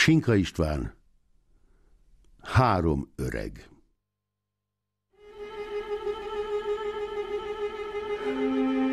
Sinka István Három öreg Thank you.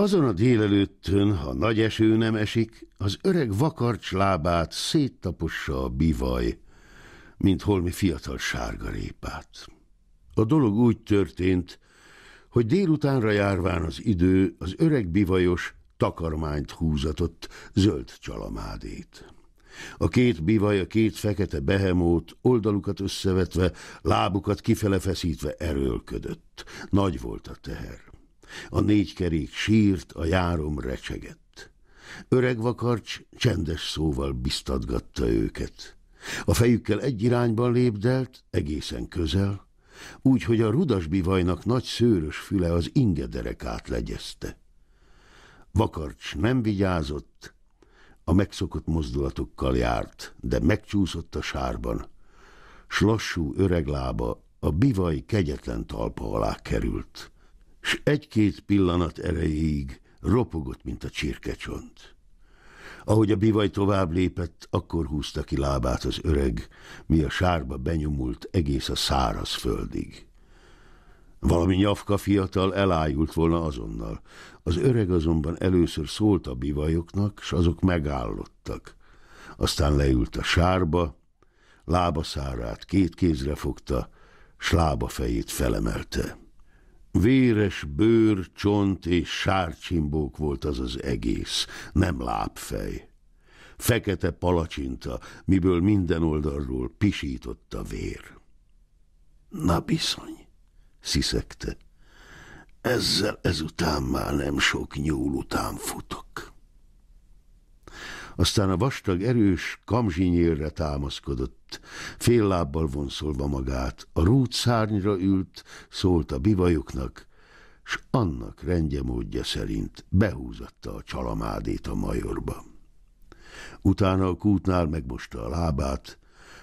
Azon a délelőttön, ha nagy eső nem esik, az öreg vakarcs lábát széttapossa a bivaj, mint holmi fiatal sárgarépát. A dolog úgy történt, hogy délutánra járván az idő az öreg bivajos takarmányt húzatott zöld csalamádét. A két bivaj, a két fekete behemót, oldalukat összevetve, lábukat kifele feszítve erőlködött. Nagy volt a teher. A négy kerék sírt, a járom recsegett. Öreg vakarcs csendes szóval biztatgatta őket. A fejükkel egy irányban lépdelt, egészen közel, úgy, hogy a rudas bivajnak nagy szőrös füle az ingederekát legyezte. Vakarcs nem vigyázott, a megszokott mozdulatokkal járt, de megcsúszott a sárban, s lassú öreg lába a bivaj kegyetlen talpa alá került s egy-két pillanat erejéig ropogott, mint a csirkecsont. Ahogy a bivaj tovább lépett, akkor húzta ki lábát az öreg, mi a sárba benyomult egész a száraz földig. Valami nyafka fiatal elájult volna azonnal. Az öreg azonban először szólt a bivajoknak, s azok megállottak. Aztán leült a sárba, szárát két kézre fogta, s lába fejét felemelte. Véres bőr, csont és sárcsimbók volt az az egész, nem lábfej. Fekete palacsinta, miből minden oldalról pisított a vér. Na bizony, sziszegte, ezzel ezután már nem sok nyúl után futok. Aztán a vastag erős kamzsinyérre támaszkodott, fél lábbal vonszolva magát, a szárnyra ült, szólt a bivajoknak, s annak rendje módja szerint behúzatta a csalamádét a majorba. Utána a kútnál megmosta a lábát,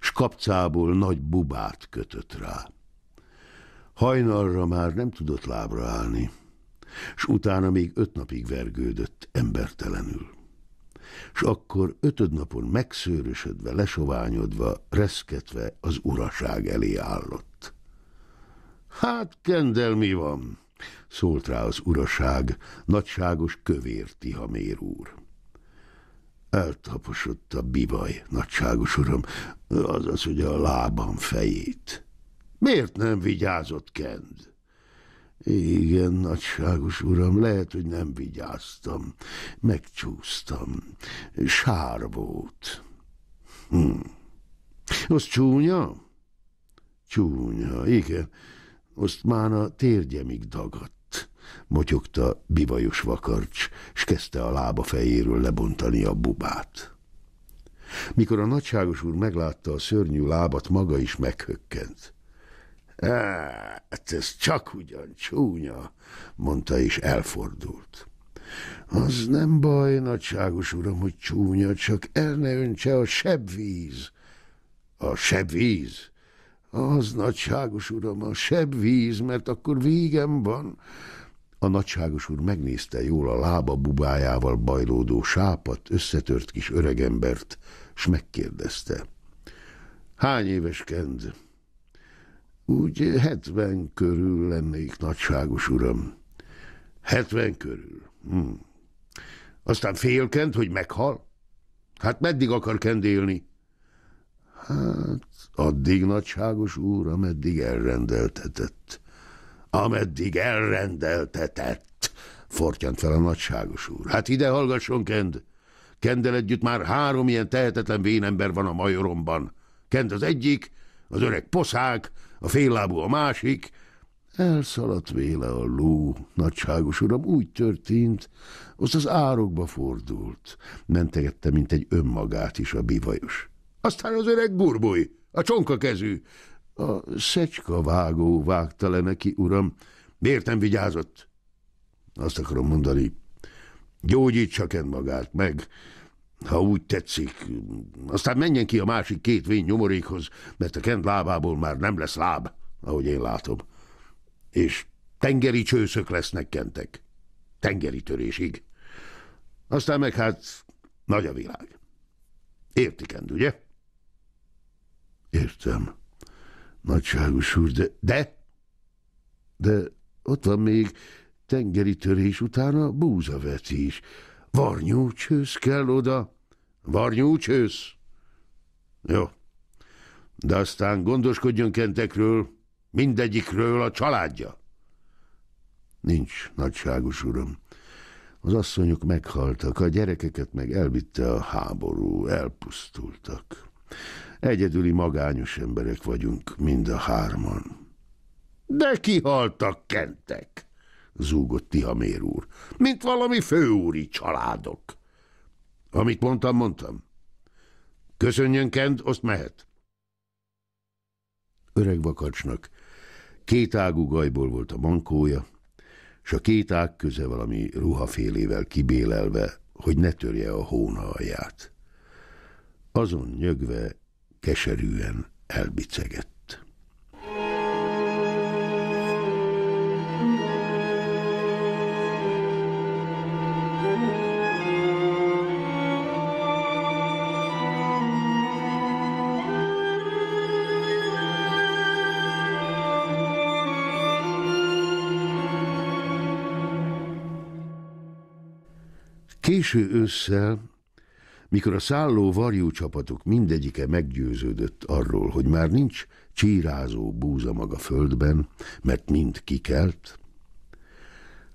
s kapcából nagy bubát kötött rá. Hajnalra már nem tudott lábra állni, s utána még öt napig vergődött embertelenül s akkor ötödnapon megszőrösödve, lesoványodva, reszketve az uraság elé állott. Hát, kendel mi van? szólt rá az uraság, nagyságos kövér Tihamér úr. Eltaposott a bibaj, nagyságos uram, azaz, hogy a lábam fejét. Miért nem vigyázott Kend? Igen, nagyságos uram, lehet, hogy nem vigyáztam. Megcsúsztam. Sár volt. Hm. Az csúnya? Csúnya, igen. Azt már a térgyemig dagadt, motyogta bivajos vakarcs, és kezdte a lába fejéről lebontani a bubát. Mikor a nagyságos úr meglátta a szörnyű lábat, maga is meghökkent. Hát ez csak ugyan csúnya, mondta és elfordult. Az nem baj, nagyságos uram, hogy csúnya, csak el ne öntse a sebvíz. A sebvíz? Az, nagyságos uram, a sebvíz, mert akkor végem van. A nagyságos úr megnézte jól a lába bubájával bajlódó sápat, összetört kis öregembert, s megkérdezte. Hány éves kend? Úgy 70 körül lennék, nagyságos uram. 70 körül. Hm. Aztán félkent, hogy meghal? Hát meddig akar kendélni? Hát addig nagyságos úr, ameddig elrendeltetett. Ameddig elrendeltetett, fortyant fel a nagyságos úr. Hát ide hallgasson, Kend! Kendel együtt már három ilyen tehetetlen vénember van a majoromban. Kend az egyik, az öreg poszák, a lábú a másik. Elszaladt véle a ló, nagyságos uram, úgy történt, azt az árokba fordult. Mentegette, mint egy önmagát is a bivajos. Aztán az öreg gurboly, a csonka kezű. A szecska vágó vágta le neki, uram, miért nem vigyázott? Azt akarom mondani, gyógyítsak e magát meg, ha úgy tetszik. Aztán menjen ki a másik két vény nyomorékhoz, mert a kent lábából már nem lesz láb, ahogy én látom. És tengeri csőszök lesznek kentek. Tengeri törésig. Aztán meg hát nagy a világ. Értikend, ugye? Értem. Nagyságos úr, de... De? De ott van még tengeri törés után a búzavetés. Varnyúcsősz kell oda. Varnyúcsősz. Jó. De aztán gondoskodjon kentekről, mindegyikről a családja. Nincs, nagyságos uram. Az asszonyok meghaltak, a gyerekeket meg elvitte a háború, elpusztultak. Egyedüli magányos emberek vagyunk, mind a hárman. De kihaltak kentek! zúgott Tihamér úr, mint valami főúri családok. Amit mondtam, mondtam. Köszönjön, Kent, azt mehet. Öreg vakacsnak két ágú gajból volt a mankója, és a két ág köze valami ruhafélével kibélelve, hogy ne törje a hóna alját. Azon nyögve keserűen elbicegett. Késő ősszel, mikor a szálló varjú csapatok mindegyike meggyőződött arról, hogy már nincs csírázó búza maga földben, mert mind kikelt,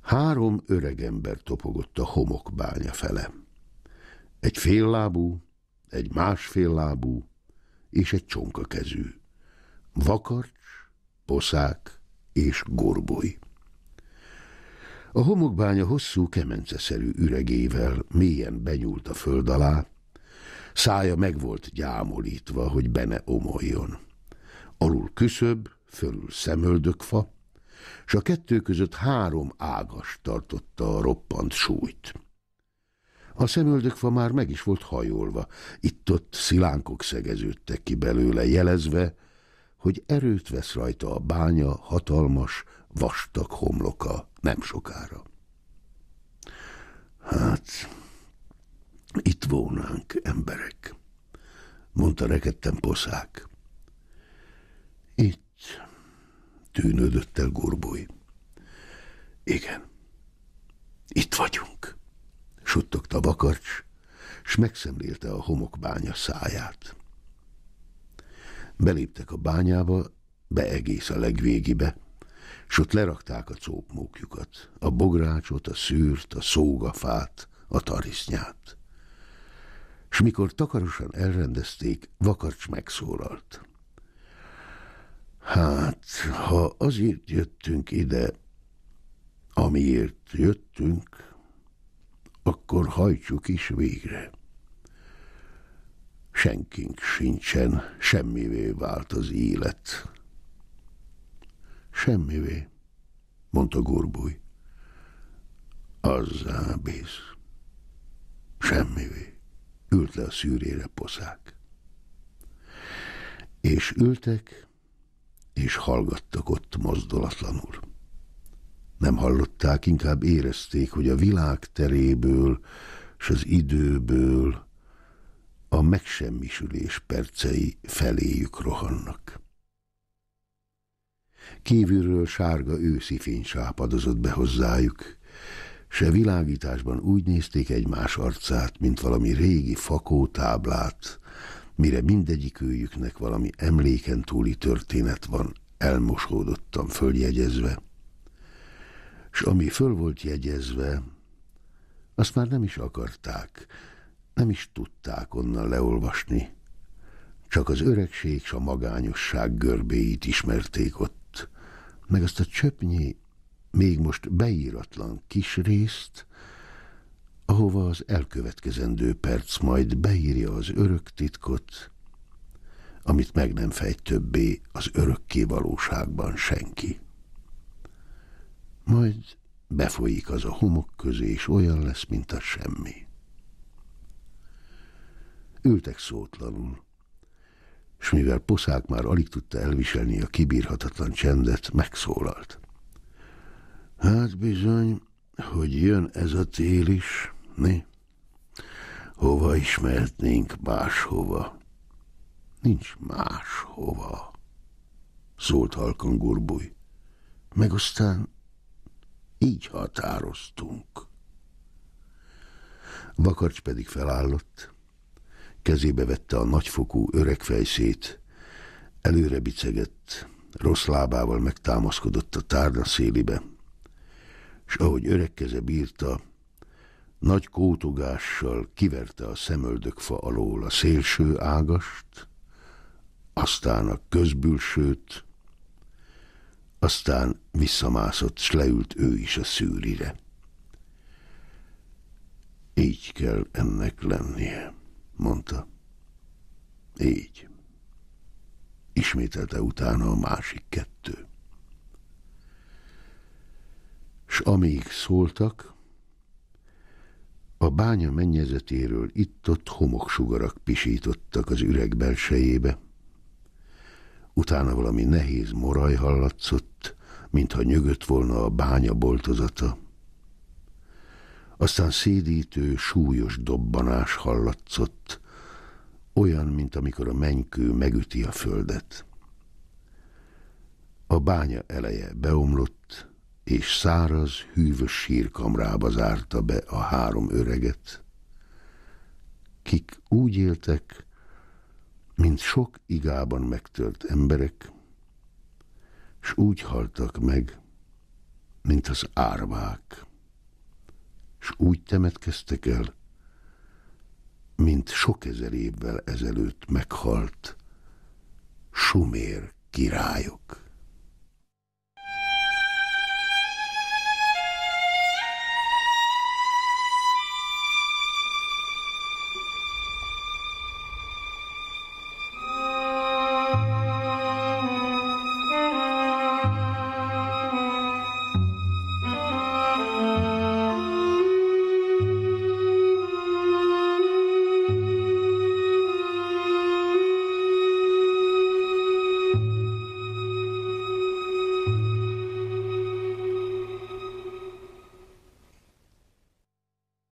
három öregember topogott a homokbánya fele. Egy féllábú, egy másfél lábú és egy csonkakezű. Vakarcs, poszák és gorboly. A homokbánya hosszú kemenceszerű üregével mélyen benyúlt a föld alá, szája meg volt gyámolítva, hogy bene omoljon. Alul küszöb, fölül szemöldökfa, s a kettő között három ágas tartotta a roppant súlyt. A szemöldökfa már meg is volt hajolva, itt-ott szilánkok szegeződtek ki belőle, jelezve, hogy erőt vesz rajta a bánya hatalmas, vastag homloka nem sokára. Hát, itt volnánk, emberek, mondta rekedten poszák. Itt, tűnődött el Gorboly. Igen, itt vagyunk, suttogta Bakarcs, s megszemlélte a homokbánya száját. Beléptek a bányába, be egész a legvégibe, s ott lerakták a cópmókjukat, a bográcsot, a szűrt, a szógafát, a tarisznyát. S mikor takarosan elrendezték, Vakarcs megszólalt. Hát, ha azért jöttünk ide, amiért jöttünk, akkor hajtsuk is végre senkink sincsen, semmivé vált az élet. Semmivé, mondta Gorbúj. Azzá bíz. Semmivé. Ült le a szűrére poszák. És ültek, és hallgattak ott mozdulatlanul. Nem hallották, inkább érezték, hogy a világ teréből, s az időből, a megsemmisülés percei feléjük rohannak. Kívülről sárga őszi fény sápadozott be hozzájuk, se világításban úgy nézték egymás arcát, mint valami régi fakó táblát, mire mindegyikőjüknek valami emléken túli történet van elmosódottan följegyezve, s ami föl volt jegyezve, azt már nem is akarták, nem is tudták onnan leolvasni. Csak az öregség és a magányosság görbéit ismerték ott, meg azt a csöpnyi, még most beíratlan kis részt, ahova az elkövetkezendő perc majd beírja az örök titkot, amit meg nem fejt többé az örökké valóságban senki. Majd befolyik az a homok közé, és olyan lesz, mint a semmi ültek szótlanul. és mivel poszák már alig tudta elviselni a kibírhatatlan csendet, megszólalt. Hát bizony, hogy jön ez a tél is, mi? Hova is mehetnénk máshova? Nincs máshova, szólt halkan gurbúj. Meg aztán így határoztunk. Vakarcs pedig felállott, kezébe vette a nagyfokú öreg fejszét, előre bicegett, rossz lábával megtámaszkodott a tárna szélibe, és ahogy öreg keze bírta, nagy kótogással kiverte a szemöldökfa alól a szélső ágast, aztán a közbülsőt, aztán visszamászott, s leült ő is a szűrire. Így kell ennek lennie mondta. Így. Ismételte utána a másik kettő. S amíg szóltak, a bánya mennyezetéről itt-ott homoksugarak pisítottak az üreg belsejébe. Utána valami nehéz moraj hallatszott, mintha nyögött volna a bánya boltozata. Aztán szédítő, súlyos dobbanás hallatszott, olyan, mint amikor a menykő megüti a földet. A bánya eleje beomlott, és száraz, hűvös sírkamrába zárta be a három öreget, kik úgy éltek, mint sok igában megtört emberek, s úgy haltak meg, mint az árvák úgy temetkeztek el, mint sok ezer évvel ezelőtt meghalt sumér királyok.